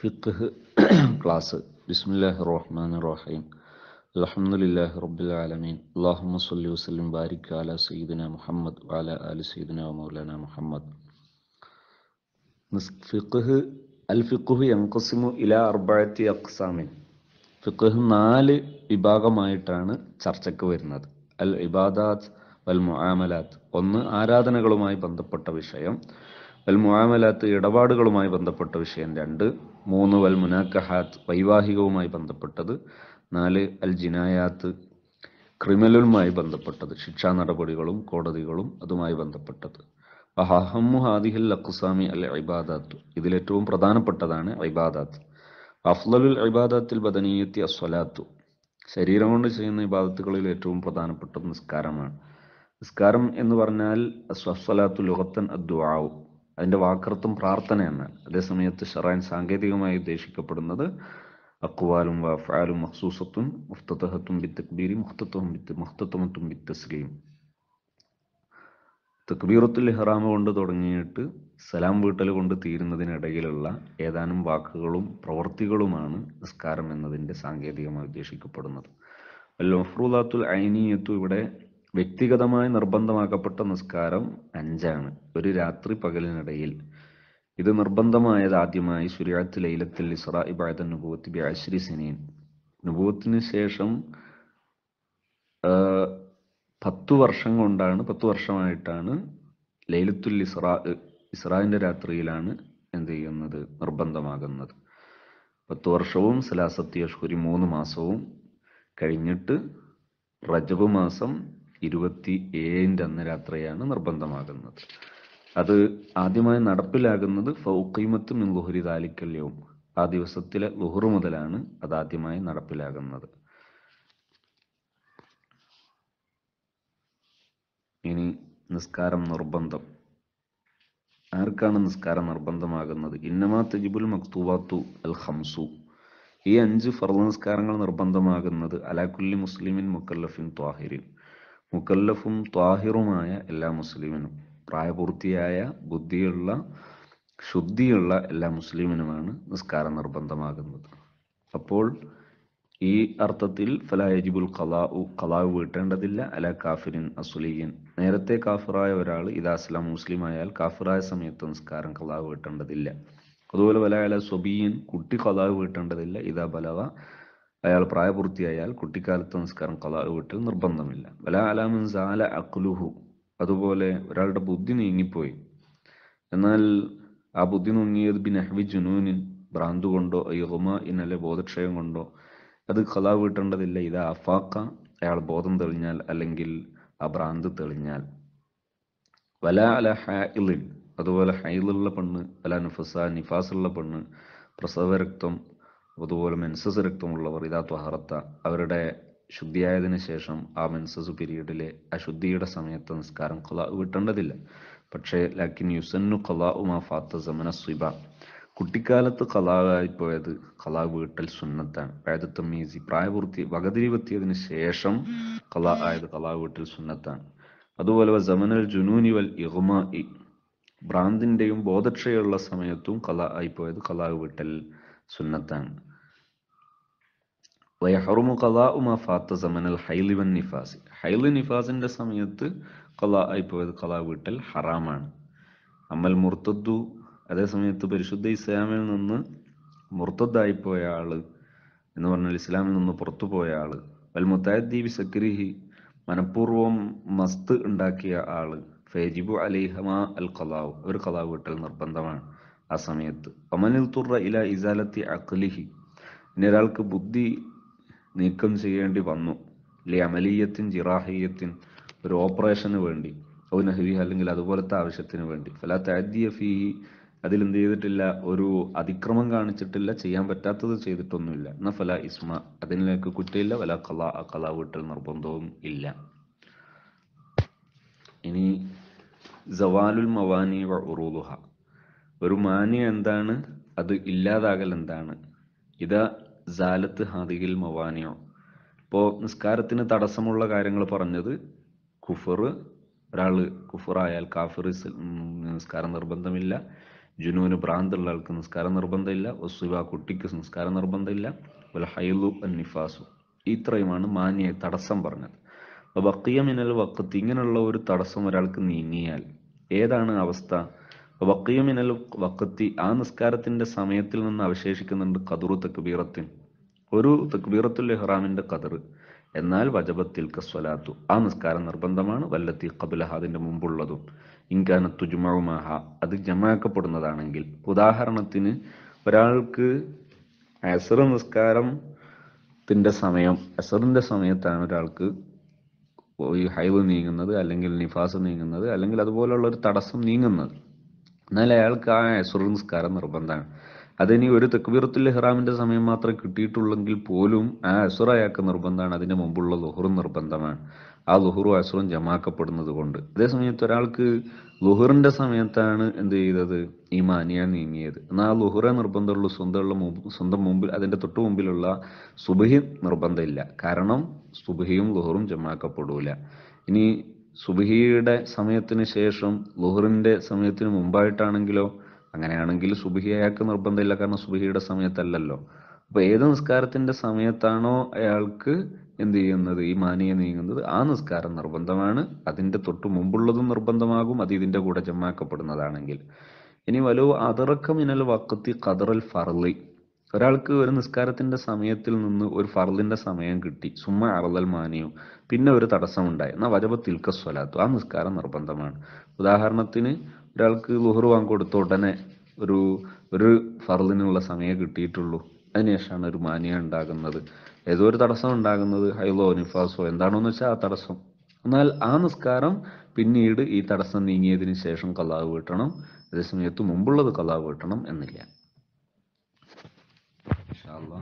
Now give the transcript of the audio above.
ഫിഖ് class ബിസ്മില്ലാഹി റഹ്മാൻ റഹീം അൽഹംദുലില്ലാഹി റബ്ബിൽ ആലമീൻ അല്ലാഹുമ്മ സല്ലി വസ്ലിം ബാരിക് അല സയ്യിദിന മുഹമ്മദ് വാല അലി സയ്യിദിന മൗലാനാ മുഹമ്മദ് ഫിഖ് അൽ ഫിഖുഹു യൻഖസിമു ഇലാ അർബഅത്തി അഖ്സാമിൻ ഫിഖ് നാല് വിഭാഗമായിട്ടാണ് ചർച്ചയ്ക്ക് വരുന്നത് അൽ ഇബാദാത്ത് വൽ മുആമലാത്ത് ഒന്ന് ആരാധനകളുമായി ബന്ധപ്പെട്ട വിഷയം വൽ ഇടപാടുകളുമായി ബന്ധപ്പെട്ട വിഷയം രണ്ട് മൂന്ന് വൽ മുനാക്കഹാത്ത് വൈവാഹികവുമായി ബന്ധപ്പെട്ടത് നാല് അൽ ജിനായാത്ത് ക്രിമിനലുമായി ബന്ധപ്പെട്ടത് ശിക്ഷാ നടപടികളും കോടതികളും അതുമായി ബന്ധപ്പെട്ടത് അഹമ്മു ഹാദിഹിൽ അഖുസാമി അൽ ഇബാദാത്തു ഇതിലേറ്റവും പ്രധാനപ്പെട്ടതാണ് ഇബാദാത്ത് അഫ്ലലുൽ ഇബാദാത്തിൽ ബദനീയത്തി അസ്വലാത്തു ശരീരം കൊണ്ട് ചെയ്യുന്ന ഇബാദത്തുകളിൽ ഏറ്റവും പ്രധാനപ്പെട്ടത് നിസ്കാരമാണ് നിസ്കാരം എന്ന് പറഞ്ഞാൽ അസ്വസ്വലാത്തു ലുഹത്തൻ അദ്വാവും അതിൻ്റെ വാക്കർത്തും പ്രാർത്ഥനയാണ് അതേസമയത്ത് ഷറാൻ സാങ്കേതികമായി ഉദ്ദേശിക്കപ്പെടുന്നത് അക്വാലും വഫാലും മഹ്സൂസത്തും മുഫ്തഹത്തും ബി തക്ബീരി മുഹത്തത്വം ബിത്ത് മുഹ്തത്വമത്തും ബി തസ്ലീം തക്ബീറത്തുൽ ഇഹ്റാമ കൊണ്ട് തുടങ്ങിയിട്ട് സലാം വീട്ടൽ കൊണ്ട് തീരുന്നതിനിടയിലുള്ള ഏതാനും വാക്കുകളും പ്രവൃത്തികളുമാണ് നിസ്കാരം എന്നതിൻ്റെ സാങ്കേതികമായി ഉദ്ദേശിക്കപ്പെടുന്നത് അല്ല മഫ്രൂദാത്തുൽ ഐനിയത്തു ഇവിടെ വ്യക്തിഗതമായി നിർബന്ധമാക്കപ്പെട്ട നിസ്കാരം അഞ്ചാണ് ഒരു രാത്രി പകലിനിടയിൽ ഇത് നിർബന്ധമായത് ആദ്യമായി സുരിയാത്ത് ലൈലത്തിൽ ഇസ്ര ഇബാദ നുബൂത്ത് ബി അശ്രി സിനീൻ നുബൂത്തിന് ശേഷം പത്തു വർഷം കൊണ്ടാണ് പത്തു വർഷമായിട്ടാണ് ലൈലത്തുൽ ഇസ്ര ഇസ്രായിൻ്റെ രാത്രിയിലാണ് എന്ത് ചെയ്യുന്നത് നിർബന്ധമാകുന്നത് പത്തു വർഷവും സലാസത്യഷ്കുരി മൂന്ന് മാസവും കഴിഞ്ഞിട്ട് റജബ് മാസം ഇരുപത്തി ഏഴിൻ്റെ അന്ന് രാത്രിയാണ് നിർബന്ധമാകുന്നത് അത് ആദ്യമായി നടപ്പിലാകുന്നത് ഫൗക്കീമത്ത് മിൻ ലുഹരി താലിക്കല്യവും ആ ദിവസത്തിലെ ലുഹറു മുതലാണ് അത് ആദ്യമായി നടപ്പിലാകുന്നത് ഇനി നിസ്കാരം നിർബന്ധം ആർക്കാണ് നിസ്കാരം നിർബന്ധമാകുന്നത് ഇന്നമാ തജിബുൽ മക്തൂബാത്തു അൽ ഹംസു ഈ അഞ്ച് ഫർദ് നിസ്കാരങ്ങൾ നിർബന്ധമാകുന്നത് അലാക്കുല്ലി മുസ്ലിമിൻ മുക്കല്ലഫിൻ ത്വാഹിരിൻ മുക്കല്ലഫും ത്വാഹിറുമായ എല്ലാ മുസ്ലിമിനും പ്രായപൂർത്തിയായ ബുദ്ധിയുള്ള ശുദ്ധിയുള്ള എല്ലാ മുസ്ലിമിനുമാണ് നിസ്കാരം നിർബന്ധമാകുന്നത് അപ്പോൾ ഈ അർത്ഥത്തിൽ ഫലാജിബുൽ കലാഉ കലാവ് വീട്ടേണ്ടതില്ല അല കാഫിരിൻ അസുലീയൻ നേരത്തെ കാഫിറായ ഒരാൾ ഇതാ അസ്ലാം മുസ്ലിം ആയാൽ കാഫിറായ സമയത്ത് നിസ്കാരം കലാവ് വീട്ടേണ്ടതില്ല അതുപോലെ വലായ സ്വബീയൻ കുട്ടി കലാവ് വീട്ടേണ്ടതില്ല ഇതാ ബലവ അയാൾ പ്രായപൂർത്തിയായാൽ കുട്ടിക്കാലത്ത് നമസ്കാരം കലാവ് നിർബന്ധമില്ല വല സാല അക്ലുഹു അതുപോലെ ഒരാളുടെ ബുദ്ധി നീങ്ങിപ്പോയി എന്നാൽ ആ ബുദ്ധി നീങ്ങിയത് ബിൻ അഹ്വി ജുനൂനിൻ ഭ്രാന്ത് കൊണ്ടോ യുഹമ ഇന്നലെ ബോധക്ഷയം കൊണ്ടോ അത് കലാ വീട്ടേണ്ടതില്ല ഇത് അഫാക്ക അയാൾ ബോധം തെളിഞ്ഞാൽ അല്ലെങ്കിൽ ആ ഭ്രാന്ത് തെളിഞ്ഞാൽ വല അല ഹായിലിൻ അതുപോലെ ഹൈലുള്ള പെണ്ണ് വല നിഫസ നിഫാസുള്ള പെണ്ണ് പ്രസവരക്തം അതുപോലെ മെൻസസ് രക്തമുള്ളവർ ഇതാ ത്വഹറത്ത അവരുടെ ശുദ്ധിയായതിനു ശേഷം ആ മെൻസസ് പീരീഡിലെ അശുദ്ധിയുടെ സമയത്ത് നിസ്കാരം കൊല വിട്ടേണ്ടതില്ല പക്ഷേ ലാക്കിൻ യുസന്നു കൊല ഉമാ ഫാത്ത സമന സ്വിബ കുട്ടിക്കാലത്ത് കലാവായി പോയത് കലാ വീട്ടൽ സുന്നത്താണ് വേദത്വം മീസി പ്രായപൂർത്തി വകതിരിവെത്തിയതിനു ശേഷം കലാ ആയത് കലാ വീട്ടൽ സുന്നത്താണ് അതുപോലെ സമനൽ ജുനൂനി വൽ ഇഹുമ ഇ ഭ്രാന്തിൻ്റെയും ബോധക്ഷയുള്ള സമയത്തും കല ആയിപ്പോയത് കലാ വീട്ടൽ സുന്നത്താണ് ലയഹറുമു കലാഉമ സമനൽ ഹൈലിവൻ നിഫാസി ഹൈലി നിഫാസിൻ്റെ സമയത്ത് കലാ ആയിപ്പോയത് കലാ വീട്ടൽ ഹറാമാണ് അമ്മൽ മുർത്തദ്ദു അതേ സമയത്ത് പരിശുദ്ധ ഇസ്ലാമിൽ നിന്ന് മുർത്തദ്ദായിപ്പോയ ആള് എന്ന് പറഞ്ഞാൽ ഇസ്ലാമിൽ നിന്ന് പുറത്തു പോയ ആള് വൽ മുത്താദ്ദീബി സക്രിഹി മനഃപൂർവം മസ്ത് ഉണ്ടാക്കിയ ആള് ഫേജിബു അലിഹമ അൽ കലാവ് ഒരു കലാവ് വീട്ടൽ നിർബന്ധമാണ് ആ സമയത്ത് അമനിൽ തുറ ഇല ഇസാലത്തി അഖ്ലിഹി ഇനി ഒരാൾക്ക് ബുദ്ധി നീക്കം ചെയ്യേണ്ടി വന്നു അല്ലെ അമലീയത്തിൻ ജിറാഹിയത്തിൻ ഒരു ഓപ്പറേഷന് വേണ്ടി ഔ നഹ്വി അല്ലെങ്കിൽ അതുപോലത്തെ ആവശ്യത്തിന് വേണ്ടി ഫല താദ്യ ഫീ എന്ത് ചെയ്തിട്ടില്ല ഒരു അതിക്രമം കാണിച്ചിട്ടില്ല ചെയ്യാൻ പറ്റാത്തത് ചെയ്തിട്ടൊന്നുമില്ല എന്നാ ഫല ഇസ്മ അതിലേക്ക് കുറ്റയില്ല വല കല കല വീട്ടൽ നിർബന്ധവും ഇല്ല ഇനി ജവാലുൽ മവാനി ഒരു മാനി എന്താണ് അത് ഇല്ലാതാകൽ എന്താണ് ഇത് സാലത്ത് ഹാദിഗിൽ മവാനിയോ ഇപ്പോൾ നിസ്കാരത്തിന് തടസ്സമുള്ള കാര്യങ്ങൾ പറഞ്ഞത് കുഫർ ഒരാൾ കുഫറായാൽ കാഫിർ നിസ്കാരം നിർബന്ധമില്ല ജുനുവിന് ഭ്രാന്തുള്ള ആൾക്ക് നിസ്കാരം നിർബന്ധമില്ല ഒസുബ കുട്ടിക്ക് നിസ്കാരം നിർബന്ധമില്ല അതുപോലെ ഹൈലു അൻ നിഫാസു ഇത്രയുമാണ് മാന്യ തടസ്സം പറഞ്ഞത് അപ്പൊ വക്കിയ മിനൽ വക്കത്ത് ഇങ്ങനെയുള്ള ഒരു തടസ്സം ഒരാൾക്ക് നീങ്ങിയാൽ ഏതാണ് അവസ്ഥ വക്കിയ മിനൽ വക്കത്തി ആ നിസ്കാരത്തിന്റെ സമയത്തിൽ നിന്ന് അവശേഷിക്കുന്നുണ്ട് കതുറു തക്ബീറത്തിന് ഒരു തക്ബീറത്തുൽ ഇഹ്റാമിൻ്റെ കതർ എന്നാൽ വജബത്തിൽ കസ്വലാത്തു ആ നിസ്കാരം നിർബന്ധമാണ് വല്ലത്തി കബുലഹ അതിൻ്റെ മുമ്പുള്ളതും ഇൻകാനത്തു ജുമാവുമാഹ അത് ജമാക്കപ്പെടുന്നതാണെങ്കിൽ ഉദാഹരണത്തിന് ഒരാൾക്ക് അസർ ത്തിൻ്റെ സമയം അസറിൻ്റെ സമയത്താണ് ഒരാൾക്ക് ഈ ഹൈവ് നീങ്ങുന്നത് അല്ലെങ്കിൽ നിഫാസ് നീങ്ങുന്നത് അല്ലെങ്കിൽ അതുപോലുള്ള ഒരു തടസ്സം നീങ്ങുന്നത് എന്നാൽ അയാൾക്ക് ആ അസുർ നിസ്കാരം നിർബന്ധമാണ് അതിനി ഒരു തെക്ബീറത്തുൽ ഇഹ്റാമിന്റെ സമയം മാത്രം കിട്ടിയിട്ടുള്ളെങ്കിൽ പോലും ആ അസുറയാക്ക നിർബന്ധമാണ് അതിന് മുമ്പുള്ള ലുഹറും നിർബന്ധമാണ് ആ ലുഹറും അസുറും ജമാക്കപ്പെടുന്നത് കൊണ്ട് അതേസമയത്ത് ഒരാൾക്ക് ലുഹറിന്റെ സമയത്താണ് എന്ത് ചെയ്തത് ഈ മാനിയ നീങ്ങിയത് എന്നാൽ ആ ലുഹറ നിർബന്ധമുള്ള സ്വന്തമുള്ള സ്വന്തം മുമ്പിൽ അതിന്റെ തൊട്ടു മുമ്പിലുള്ള സുബഹി നിർബന്ധമില്ല കാരണം സുബഹിയും ലുഹറും ജമാക്കപ്പെടൂല ഇനി സുബഹിയുടെ സമയത്തിന് ശേഷം ലുഹറിന്റെ സമയത്തിന് മുമ്പായിട്ടാണെങ്കിലോ അങ്ങനെയാണെങ്കിൽ സുബിഹി അയാൾക്ക് നിർബന്ധമില്ല കാരണം സുബിഹിയുടെ സമയത്തല്ലല്ലോ അപ്പൊ ഏത് നിസ്കാരത്തിന്റെ സമയത്താണോ അയാൾക്ക് എന്ത് ചെയ്യുന്നത് ഈ മാനിയെ നീങ്ങുന്നത് ആ നിസ്കാരം നിർബന്ധമാണ് അതിന്റെ തൊട്ട് മുമ്പുള്ളതും നിർബന്ധമാകും അത് ഇതിന്റെ കൂടെ ജമാക്കപ്പെടുന്നതാണെങ്കിൽ ഇനി വലോ അതറക്കം ഇനൽ വക്കത്തി ഖദറൽ ഫർലി ഒരാൾക്ക് ഒരു നിസ്കാരത്തിന്റെ സമയത്തിൽ നിന്ന് ഒരു ഫർലിന്റെ സമയം കിട്ടി സുമ അറുതൽ മാനിയോ പിന്നെ ഒരു തടസ്സമുണ്ടായി എന്നാ വജബ തിൽക്കസ്വലാത്തു ആ നിസ്കാരം നിർബന്ധമാണ് ഉദാഹരണത്തിന് ഒരാൾക്ക് ലുഹർ വാങ്ങി കൊടുത്ത ഉടനെ ഒരു ഒരു ഫർലിനുള്ള സമയം കിട്ടിയിട്ടുള്ളൂ അതിനുശേഷമാണ് ഒരു മാനിയ ഉണ്ടാകുന്നത് ഏതോ ഒരു തടസ്സം ഉണ്ടാകുന്നത് ഹൈലോ നിഫാസോ എന്താണോന്ന് വെച്ചാൽ ആ തടസ്സം എന്നാൽ ആ നിസ്കാരം പിന്നീട് ഈ തടസ്സം നീങ്ങിയതിന് ശേഷം കലാവ് കിട്ടണം അതേസമയത്ത് മുമ്പുള്ളത് കലാവ് കിട്ടണം എന്നില്ല ഇൻഷാല്ലാ